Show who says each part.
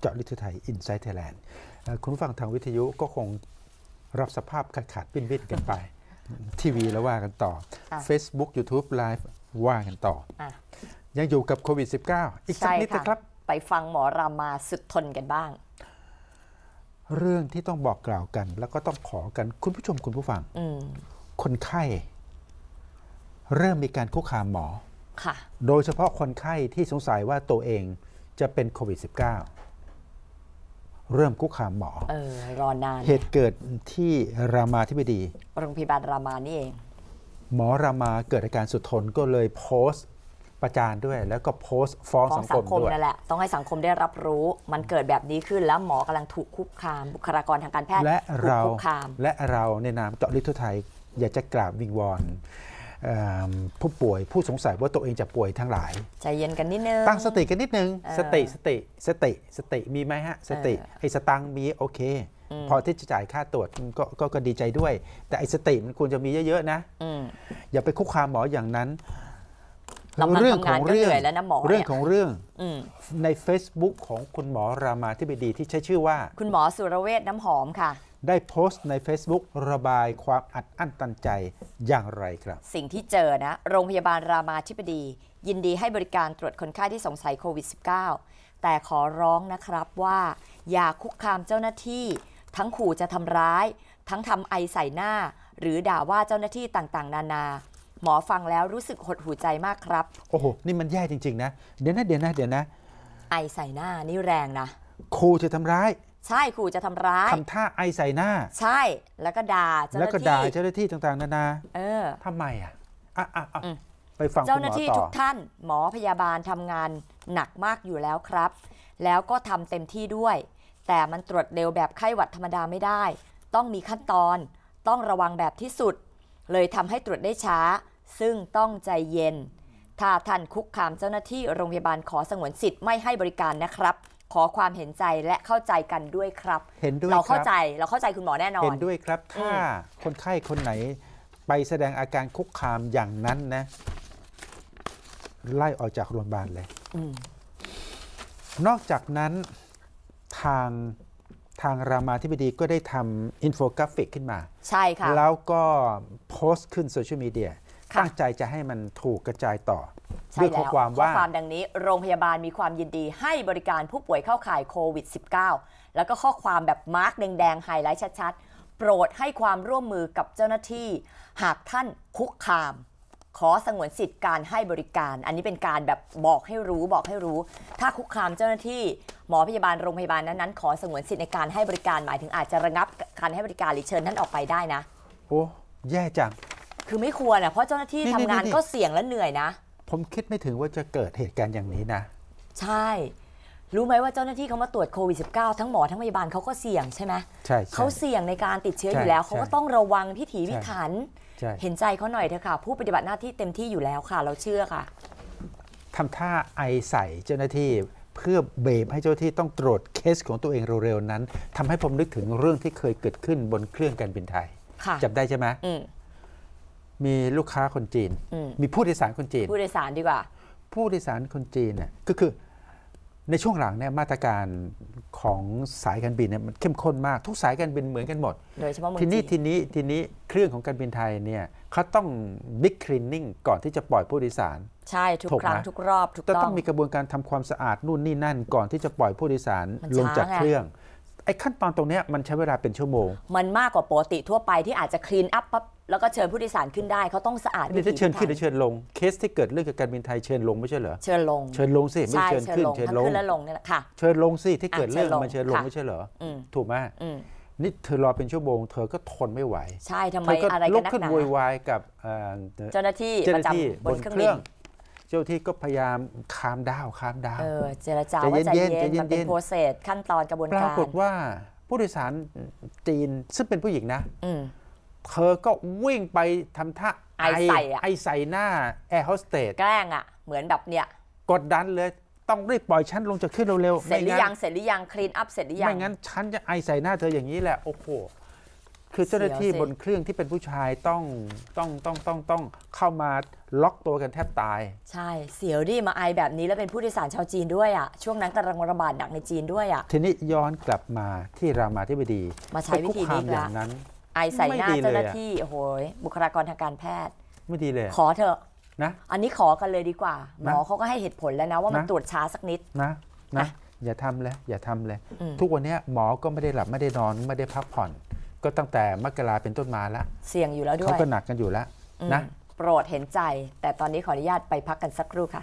Speaker 1: เจาะลึกทุไทยอินไซต์ไทยแลนด์คุณฟังทางวิทยุก็คงรับสภาพขาดขาดปิ้นวิ่นกันไป ทีวีแล้วว่ากันต่อ Facebook YouTube Live ว่ากันต่ออยังอยู่กับโควิด -19 อีกสักนิดนะ
Speaker 2: ครับ ไปฟังหมอรามาสุดทนกันบ้าง
Speaker 1: เรื่องที่ต้องบอกกล่าวกันแล้วก็ต้องขอกันคุณผู้ชมคุณผู้ฟังคนไข้ เริ่มมีการคุกคามหมอโดยเฉพาะคนไข้ที่สงสัยว่าตัวเองจะเป็นโควิด -19 เริ่มคุกคามหมอ
Speaker 2: เออ รอนาน เหต
Speaker 1: ุเกิดที่รามาธิบดี
Speaker 2: โรงพยาบาลรามานี่เอง
Speaker 1: หมอรามาเกิดอาการสุดทนก็เลยโพสต์ประจานด้วย แล้วก็โพสต์ฟ้องสังคมด้วยนั่นแหล
Speaker 2: ะ ต้องให้สังคมได้รับรู้ มันเกิดแบบนี้ขึ้นแล้วหมอกำลังถูกคุกคาม บุคลากรทางการแพทย์และเราแล
Speaker 1: ะเราในนามเจาะลิทุไทย อยากจะกราบวิงวอนผู้ป่วยผู้สงสัยว่าตัวเองจะป่วยทั้งหลาย ใจเย็นกันนิดนึง ตั้งสติกันนิดนึง สติสติสติสติมีไหมฮะ สติไอ้สตังมีโอเค พอที่จะจ่ายค่าตรวจก็ก็ดีใจด้วย แต่ไอ้สติมันควรจะมีเยอะๆนะอย่าไปคุกคามหมออย่างนั้นเรื่องของเรื่องเรื่องของเรื่องใน Facebook ของคุณหมอรามาธิบดีที่ใช้ชื่อว่า
Speaker 2: คุณหมอสุรเวชน้ำหอมค่ะ
Speaker 1: ได้โพสต์ใน Facebook ระบายความอัดอั้นตันใจอย่างไรครับ
Speaker 2: สิ่งที่เจอนะ โรงพยาบาลรามาธิบดียินดีให้บริการตรวจคนไข้ที่สงสัยโควิด -19 แต่ขอร้องนะครับว่า อย่าคุกคามเจ้าหน้าที่ ทั้งขู่จะทำร้าย ทั้งทำไอใส่หน้า หรือด่าว่าเจ้าหน้าที่ต่างๆ นานา หมอฟังแล้วรู้สึกหดหูใจมากครับ โอ้
Speaker 1: โหนี่มันแย่จริงๆนะ เดี๋ยวนะเดี๋ยวนะเดี๋ยวนะ
Speaker 2: ไอใส่หน้านี่แรงนะ
Speaker 1: ขู่จะทำร้าย
Speaker 2: ใช่ขู่จะทำร้าย ท
Speaker 1: ำ ท่า ไอใส่หน้า ใช
Speaker 2: ่แล้วก็ด่าเจ้าหน้าที่แล้วก็ด่าเจ้า
Speaker 1: หน้าที่ต่างๆนานา
Speaker 2: เออ ทำไม
Speaker 1: อ่ะอ่ะอ่ะไปฟังเจ้าหน้าที่ทุกท
Speaker 2: ่าน หมอพยาบาลทำงานหนักมากอยู่แล้วครับ แล้วก็ทำเต็มที่ด้วย แต่มันตรวจเร็วแบบไข้หวัดธรรมดาไม่ได้ ต้องมีขั้นตอนต้องระวังแบบที่สุด เลยทำให้ตรวจได้ช้า ซึ่งต้องใจเย็น ถ้าท่านคุกคามเจ้าหน้าที่โรงพยาบาลขอสงวนสิทธิ์ไม่ให้บริการนะครับขอความเห็นใจและเข้าใจกันด้วยครับ เห็นด้วยเราเข้าใจ เราเข้าใจคุณหมอแน่นอน เห็นด้
Speaker 1: วยครับ ถ้าคนไข้คนไหนไปแสดงอาการคุกคามอย่างนั้นนะ ไล่ออกจากโรงพยาบาลเลยอนอกจากนั้นทางทางรามาธิบดีก็ได้ทำอินโฟกราฟิกขึ้นมา ใช่ค่ะแล้วก็โพสต์ขึ้นโซเชียลมีเดียตั้งใจจะให้มันถูกกระจายต่อด้วยข้อความว่าข้อความ
Speaker 2: ดังนี้โรงพยาบาลมีความยินดีให้บริการผู้ป่วยเข้าข่ายโควิด -19 แล้วก็ข้อความแบบมาร์กแดงๆไฮไลท์ชัดๆ โปรดให้ความร่วมมือกับเจ้าหน้าที่ หากท่านคุกคาม ขอสงวนสิทธิ์การให้บริการ อันนี้เป็นการแบบบอกให้รู้บอกให้รู้ ถ้าคุกคามเจ้าหน้าที่ หมอพยาบาลโรงพยาบาลนั้นๆขอสงวนสิทธิ์ในการให้บริการหมายถึงอาจจะระงับการให้บริการหรือเชิญท่านออกไปได้นะ
Speaker 1: โอ้ แย่จัง
Speaker 2: คือไม่ควรอ่ะ เพราะเจ้าหน้าที่ทำงานก็เสี่ยงและเหนื่อยนะ
Speaker 1: ผมคิดไม่ถึงว่าจะเกิดเหตุการณ์อย่างนี้นะ
Speaker 2: ใช่ รู้ไหมว่าเจ้าหน้าที่เขามาตรวจโควิด -19 ทั้งหมอทั้งพยาบาลเขาก็เสี่ยงใช่ไหมใช่เขาเสี่ยงในการติดเชื้ออยู่แล้วเขาก็ต้องระวังพิถีพิถันเห็นใจเขาหน่อยเถอะค่ะ ผู้ปฏิบัติหน้าที่เต็มที่อยู่แล้วค่ะ เราเชื่อค่ะ
Speaker 1: ทำท่าไอใส่เจ้าหน้าที่เพื่อเบรให้เจ้าที่ต้องตรวจเคสของตัวเองเร็วๆนั้น ทำให้ผมนึกถึงเรื่องที่เคยเกิดขึ้นบนเครื่องการบินไทยจับได้ใช่ไหมมีลูกค้าคนจีน มีผู้โดยสารคนจีน ผู
Speaker 2: ้โดยสารดีกว่า
Speaker 1: ผู้โดยสารคนจีนเนี่ยก็คือในช่วงหลังเนี่ยมาตรการของสายการบินเนี่ยมัน เข้มข้นมาก ทุกสายการบินเหมือนกันหมด
Speaker 2: โดยเฉพาะทีนี้ท
Speaker 1: ีนี้ทีนี้เครื่องของการบินไทยเนี่ยเขาต้องบิ๊กคลีนนิ่งก่อนที่จะปล่อยผู้โดยสาร
Speaker 2: ใช่ทุกครั้ง ทุกรอบทุกต้องต้องมี
Speaker 1: กระบวนการทำความสะอาดนู่นนี่นั่น ก่อนที่จะปล่อยผู้โดยสารลงจากเครื่อง ไอ้ขั้นตอนตรงนี้มันใช้เวลาเป็นชั่วโมง
Speaker 2: มันมากกว่าปกติทั่วไปที่อาจจะคลีนอัพปั๊บแล้วก็เชิญผู้โดยสารขึ้นได้เขาต้องสะอาดนี่ถ้าเชิญขึ้นหรือ
Speaker 1: เชิญลง เคสที่เกิดเรื่องกับการบินไทยเชิญลงไม่ใช่เหรอ เชิญลง เชิญลงสิ ไม่เชิญขึ้น เชิญลงและลงนี่แหละค่ะ เชิญลงสิที่เกิดเรื่องมันเชิญลงไม่ใช่เหรอ ถูกไหมนี่เธอรอเป็นชั่วโมงเธอก็ทนไม่ไหว ใช
Speaker 2: ่ทำไมอะไรกันนะลุกขึ้นวุ่นว
Speaker 1: ายกับเจ้าหน้าที่ประจำบนเครื่อง เจ้าที่ก็พยายามคามดาวคามดาว เออจรจาว่าใจเย็นมันเป็นโปรเ
Speaker 2: ซสขั้นตอนกระบวนการ ปรากฏ
Speaker 1: ว่าผู้โดยสารจีนซึ่งเป็นผู้หญิงนะเธอก็วิ่งไปทำท่าไอใส่ไอใส่หน้าแอร์โฮสเตสแกล้งอ่ะเหมือนแบบเนี่ย กดดันเลยต้องรีบปล่อยฉันลงจากขึ้นเร็วๆเสร็จหรือยังเสร็จ
Speaker 2: หรือยังคลีนอัพ เสร็จหรือยัง ไม่งั
Speaker 1: ้นฉันจะไอใส่หน้าเธออย่างนี้แหละ โอ้โหคือเจ้าหน้าที่บนเครื่องที่เป็นผู้ชายต้องต้องต้องต้องต้องเข้ามาล็อกตัวกันแทบตาย
Speaker 2: ใช่เสียวดีมาไอแบบนี้แล้วเป็นผู้โดยสารชาวจีนด้วยอ่ะช่วงนั้นกำลังระบาดหนักในจีนด้วยอ่ะ
Speaker 1: ทีนี้ย้อนกลับมาที่รามาธิบดี มาใช้วิธีนี้แล้วนั้นไอใส่หน้าเจ้าหน้าที
Speaker 2: ่โอ้โหบุคลากรทางการแพทย์ ไม่ดีเลย ขอเถอะนะ อันนี้ขอกันเลยดีกว่า หมอเขาก็ให้เหตุผลแล้วนะ ว่ามันตรวจช้าสักนิด
Speaker 1: นะ นะ อย่าทำเลย อย่าทำเลย ทุกวันนี้หมอก็ไม่ได้หลับไม่ได้นอน ไม่ได้พักผ่อน ก็ตั้งแต่มกราเป็นต้นมาแล้ว
Speaker 2: เสี่ยงอยู่แล้วด้วยเขาก็หน
Speaker 1: ักกันอยู่แล้ว นะ
Speaker 2: โปรดเห็นใจ แต่ตอนนี้ขออนุญาตไปพักกันสักครู่ค่ะ